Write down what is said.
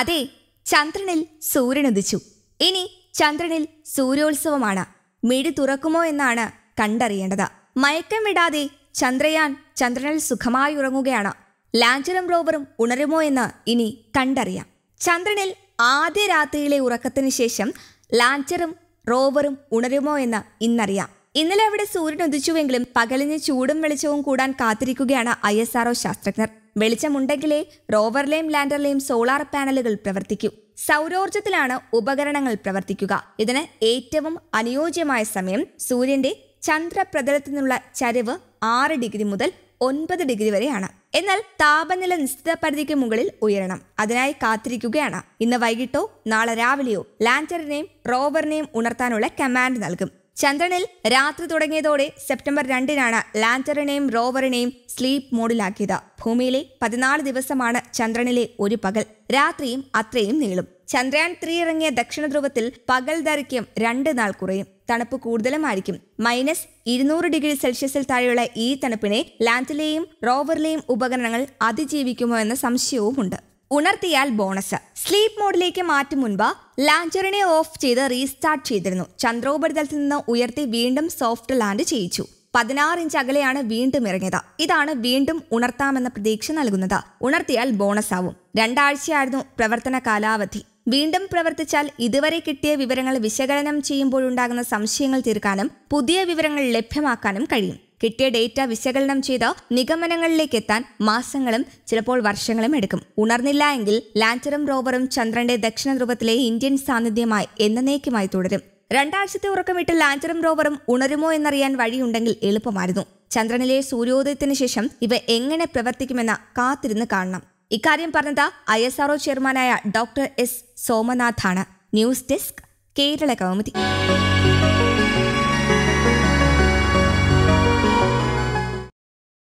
അതെ ചന്ദ്രനിൽ സൂര്യനുദിച്ചു ഇനി ചന്ദ്രനിൽ സൂര്യോത്സവമാണ് മിഴി തുറക്കുമോ എന്നാണ് കണ്ടറിയേണ്ടത് മയക്കം വിടാതെ ചന്ദ്രയാൻ ചന്ദ്രനിൽ സുഖമായി ഉറങ്ങുകയാണ് ലാൻഡറും റോവറും ഉണരുമോ എന്ന് ഇനി കണ്ടറിയാം ചന്ദ്രനിൽ ആദ്യ രാത്രിയിലെ ഉറക്കത്തിന് ശേഷം ലാൻഡറും റോവറും ഉണരുമോ എന്ന് ഇന്നറിയാം ഇന്നലെ അവിടെ സൂര്യൻ ഉദിച്ചുവെങ്കിലും പകലിന് ചൂടും വെളിച്ചവും കൂടാൻ കാത്തിരിക്കുകയാണ് ഐ ശാസ്ത്രജ്ഞർ വെളിച്ചമുണ്ടെങ്കിലേ റോവറിലെയും ലാൻഡറിലെയും സോളാർ പാനലുകൾ പ്രവർത്തിക്കൂ സൗരോർജ്ജത്തിലാണ് ഉപകരണങ്ങൾ പ്രവർത്തിക്കുക ഇതിന് ഏറ്റവും അനുയോജ്യമായ സമയം സൂര്യന്റെ ചന്ദ്രപ്രതലത്തിൽ നിന്നുള്ള ചരിവ് ആറ് ഡിഗ്രി മുതൽ ഒൻപത് ഡിഗ്രി വരെയാണ് എന്നാൽ താപനില നിശ്ചിത പരിധിക്ക് മുകളിൽ ഉയരണം അതിനായി കാത്തിരിക്കുകയാണ് ഇന്ന് വൈകിട്ടോ നാളെ രാവിലെയോ ലാൻഡറിനെയും റോവറിനെയും ഉണർത്താനുള്ള കമാൻഡ് നൽകും ചന്ദ്രനിൽ രാത്രി തുടങ്ങിയതോടെ സെപ്റ്റംബർ രണ്ടിനാണ് ലാൻഡറിനെയും റോവറിനെയും സ്ലീപ്പ് മോഡിലാക്കിയത് ഭൂമിയിലെ പതിനാല് ദിവസമാണ് ചന്ദ്രനിലെ ഒരു പകൽ രാത്രിയും അത്രയും നീളും ചന്ദ്രയാൻ ത്രീ ഇറങ്ങിയ ദക്ഷിണ ധ്രുവത്തിൽ പകൽ ദൈർഘ്യം രണ്ട് നാൾ കുറയും തണുപ്പ് കൂടുതലുമായിരിക്കും മൈനസ് ഇരുന്നൂറ് ഡിഗ്രി സെൽഷ്യസിൽ താഴെയുള്ള ഈ തണുപ്പിനെ ലാൻഡിലെയും റോവറിലെയും ഉപകരണങ്ങൾ അതിജീവിക്കുമോ എന്ന സംശയവുമുണ്ട് ഉണർത്തിയാൽ ബോണസ് സ്ലീപ്പ് മോഡിലേക്ക് മാറ്റും മുൻപ് ലാൻഡറിനെ ഓഫ് ചെയ്ത് റീസ്റ്റാർട്ട് ചെയ്തിരുന്നു ചന്ദ്രോപരിതലത്തിൽ നിന്ന് ഉയർത്തി വീണ്ടും സോഫ്റ്റ് ലാൻഡ് ചെയ്യിച്ചു പതിനാറ് ഇഞ്ച് അകലെയാണ് വീണ്ടും ഇറങ്ങിയത് ഇതാണ് വീണ്ടും ഉണർത്താമെന്ന പ്രതീക്ഷ നൽകുന്നത് ഉണർത്തിയാൽ ബോണസ് ആവും രണ്ടാഴ്ചയായിരുന്നു പ്രവർത്തന കാലാവധി വീണ്ടും പ്രവർത്തിച്ചാൽ ഇതുവരെ കിട്ടിയ വിവരങ്ങൾ വിശകലനം ചെയ്യുമ്പോഴുണ്ടാകുന്ന സംശയങ്ങൾ തീർക്കാനും പുതിയ വിവരങ്ങൾ ലഭ്യമാക്കാനും കഴിയും കിട്ടിയ ഡേറ്റ വിശകലനം ചെയ്ത് നിഗമനങ്ങളിലേക്ക് എത്താൻ മാസങ്ങളും ചിലപ്പോൾ വർഷങ്ങളും എടുക്കും ഉണർന്നില്ല എങ്കിൽ ലാൻഡറും റോവറും ചന്ദ്രന്റെ ദക്ഷിണ ധ്രുവത്തിലെ ഇന്ത്യൻ സാന്നിധ്യമായി എന്നേക്കുമായി തുടരും രണ്ടാഴ്ചത്തെ ഉറക്കമിട്ട് ലാൻഡറും റോവറും ഉണരുമോ എന്നറിയാൻ വഴിയുണ്ടെങ്കിൽ എളുപ്പമായിരുന്നു ചന്ദ്രനിലെ സൂര്യോദയത്തിന് ശേഷം ഇവ എങ്ങനെ പ്രവർത്തിക്കുമെന്ന് കാത്തിരുന്ന് കാണണം ഇക്കാര്യം പറഞ്ഞത് ഐ എസ് ആർഒ ചെയർമാനായ ഡോക്ടർ എസ് സോമനാഥാണ് ന്യൂസ് ഡെസ്ക് കേരള കൗമുദി